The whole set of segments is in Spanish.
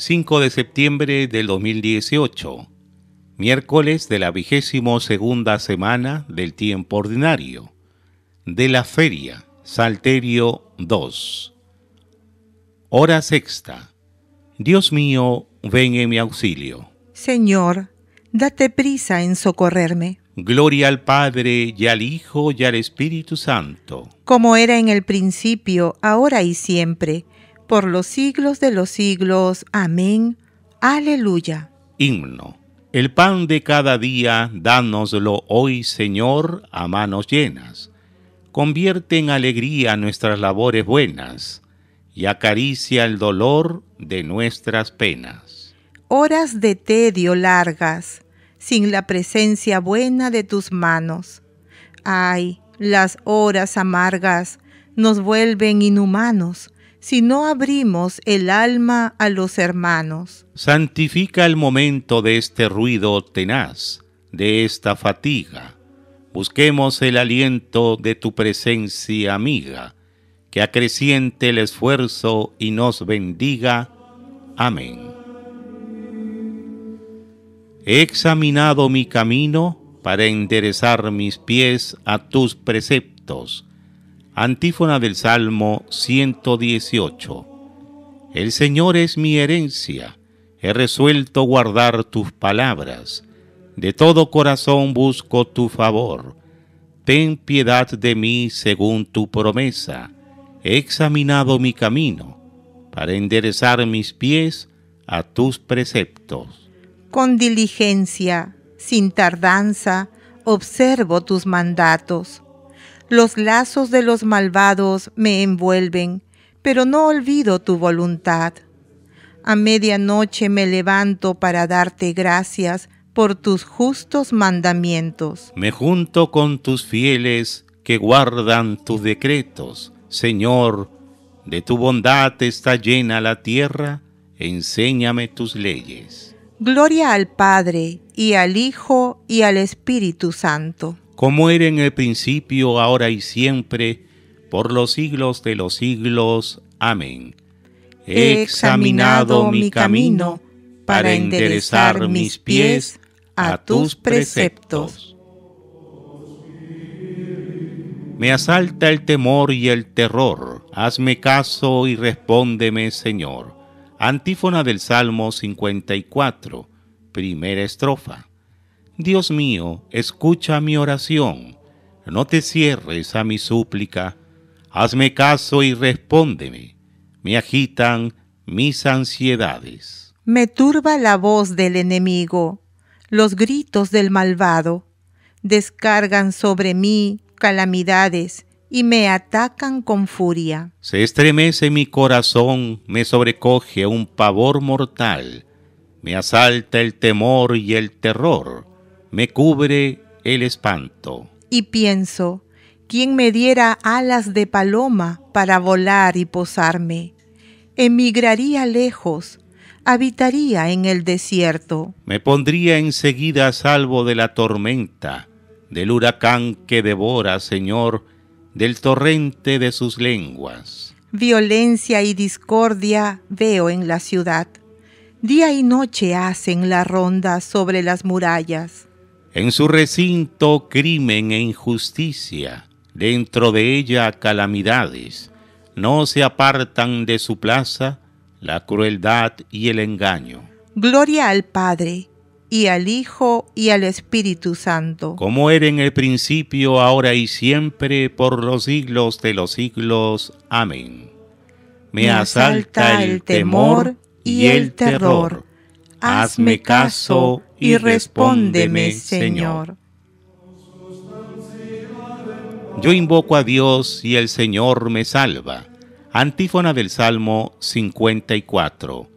5 de septiembre del 2018, miércoles de la vigésimo segunda semana del tiempo ordinario, de la feria Salterio 2. Hora sexta. Dios mío, ven en mi auxilio. Señor, date prisa en socorrerme. Gloria al Padre y al Hijo y al Espíritu Santo. Como era en el principio, ahora y siempre por los siglos de los siglos. Amén. Aleluya. Himno. El pan de cada día, dánoslo hoy, Señor, a manos llenas. Convierte en alegría nuestras labores buenas y acaricia el dolor de nuestras penas. Horas de tedio largas, sin la presencia buena de tus manos. Ay, las horas amargas nos vuelven inhumanos si no abrimos el alma a los hermanos. Santifica el momento de este ruido tenaz, de esta fatiga. Busquemos el aliento de tu presencia amiga, que acreciente el esfuerzo y nos bendiga. Amén. He examinado mi camino para enderezar mis pies a tus preceptos Antífona del Salmo 118. El Señor es mi herencia, he resuelto guardar tus palabras. De todo corazón busco tu favor. Ten piedad de mí según tu promesa. He examinado mi camino para enderezar mis pies a tus preceptos. Con diligencia, sin tardanza, observo tus mandatos los lazos de los malvados me envuelven, pero no olvido tu voluntad. A medianoche me levanto para darte gracias por tus justos mandamientos. Me junto con tus fieles que guardan tus decretos. Señor, de tu bondad está llena la tierra, enséñame tus leyes. Gloria al Padre, y al Hijo, y al Espíritu Santo como era en el principio, ahora y siempre, por los siglos de los siglos. Amén. He examinado mi camino para enderezar mis pies a tus preceptos. Me asalta el temor y el terror. Hazme caso y respóndeme, Señor. Antífona del Salmo 54, primera estrofa. Dios mío, escucha mi oración, no te cierres a mi súplica, hazme caso y respóndeme, me agitan mis ansiedades. Me turba la voz del enemigo, los gritos del malvado, descargan sobre mí calamidades y me atacan con furia. Se estremece mi corazón, me sobrecoge un pavor mortal, me asalta el temor y el terror me cubre el espanto. Y pienso, ¿quién me diera alas de paloma para volar y posarme? Emigraría lejos, habitaría en el desierto. Me pondría enseguida a salvo de la tormenta, del huracán que devora, Señor, del torrente de sus lenguas. Violencia y discordia veo en la ciudad. Día y noche hacen la ronda sobre las murallas. En su recinto crimen e injusticia, dentro de ella calamidades, no se apartan de su plaza la crueldad y el engaño. Gloria al Padre, y al Hijo, y al Espíritu Santo. Como era en el principio, ahora y siempre, por los siglos de los siglos. Amén. Me, asalta el temor y el terror hazme caso y respóndeme, Señor. Yo invoco a Dios y el Señor me salva. Antífona del Salmo 54.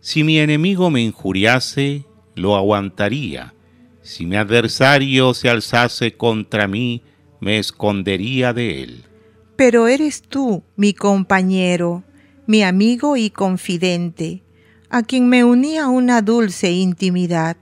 Si mi enemigo me injuriase, lo aguantaría. Si mi adversario se alzase contra mí, me escondería de él. Pero eres tú, mi compañero, mi amigo y confidente a quien me unía una dulce intimidad.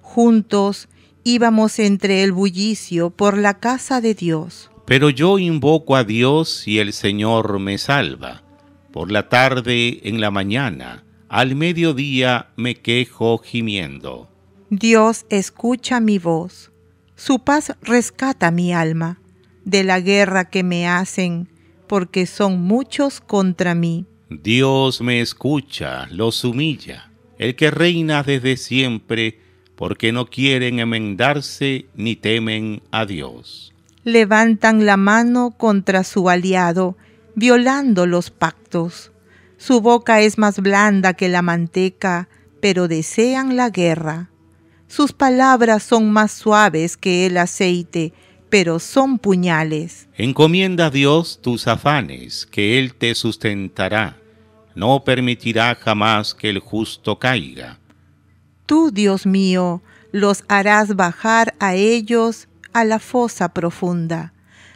Juntos íbamos entre el bullicio por la casa de Dios. Pero yo invoco a Dios y el Señor me salva. Por la tarde, en la mañana, al mediodía me quejo gimiendo. Dios escucha mi voz. Su paz rescata mi alma de la guerra que me hacen, porque son muchos contra mí. Dios me escucha, los humilla, el que reina desde siempre, porque no quieren enmendarse ni temen a Dios. Levantan la mano contra su aliado, violando los pactos. Su boca es más blanda que la manteca, pero desean la guerra. Sus palabras son más suaves que el aceite, pero son puñales. Encomienda a Dios tus afanes, que Él te sustentará no permitirá jamás que el justo caiga. Tú, Dios mío, los harás bajar a ellos a la fosa profunda.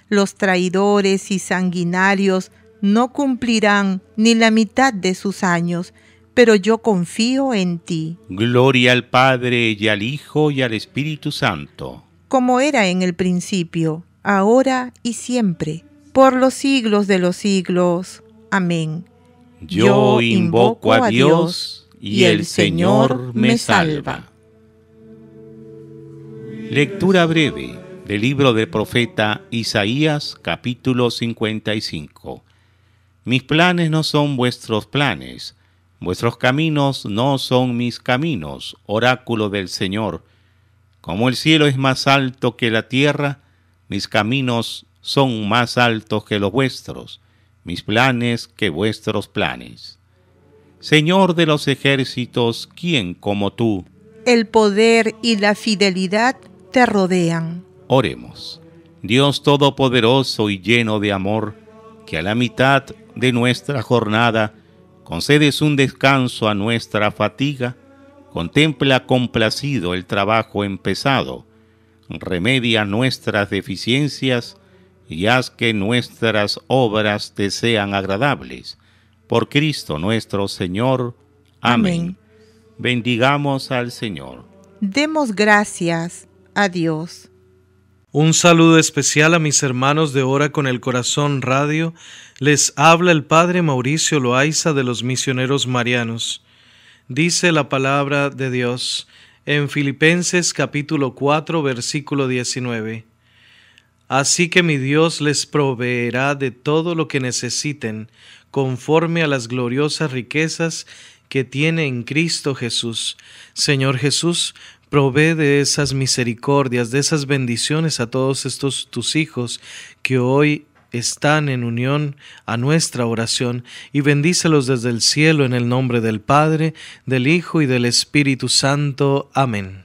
Los traidores y sanguinarios no cumplirán ni la mitad de sus años, pero yo confío en ti. Gloria al Padre y al Hijo y al Espíritu Santo. Como era en el principio, ahora y siempre, por los siglos de los siglos. Amén. Yo invoco a Dios y el Señor me salva. Lectura breve del libro del profeta Isaías capítulo 55. Mis planes no son vuestros planes, vuestros caminos no son mis caminos, oráculo del Señor. Como el cielo es más alto que la tierra, mis caminos son más altos que los vuestros mis planes que vuestros planes. Señor de los ejércitos, ¿quién como tú? El poder y la fidelidad te rodean. Oremos. Dios Todopoderoso y lleno de amor, que a la mitad de nuestra jornada concedes un descanso a nuestra fatiga, contempla complacido el trabajo empezado, remedia nuestras deficiencias, y haz que nuestras obras te sean agradables. Por Cristo nuestro Señor. Amén. Bendigamos al Señor. Demos gracias a Dios. Un saludo especial a mis hermanos de Hora con el Corazón Radio. Les habla el Padre Mauricio Loaiza de los Misioneros Marianos. Dice la palabra de Dios en Filipenses capítulo 4 versículo 19. Así que mi Dios les proveerá de todo lo que necesiten, conforme a las gloriosas riquezas que tiene en Cristo Jesús. Señor Jesús, provee de esas misericordias, de esas bendiciones a todos estos tus hijos que hoy están en unión a nuestra oración y bendícelos desde el cielo en el nombre del Padre, del Hijo y del Espíritu Santo. Amén.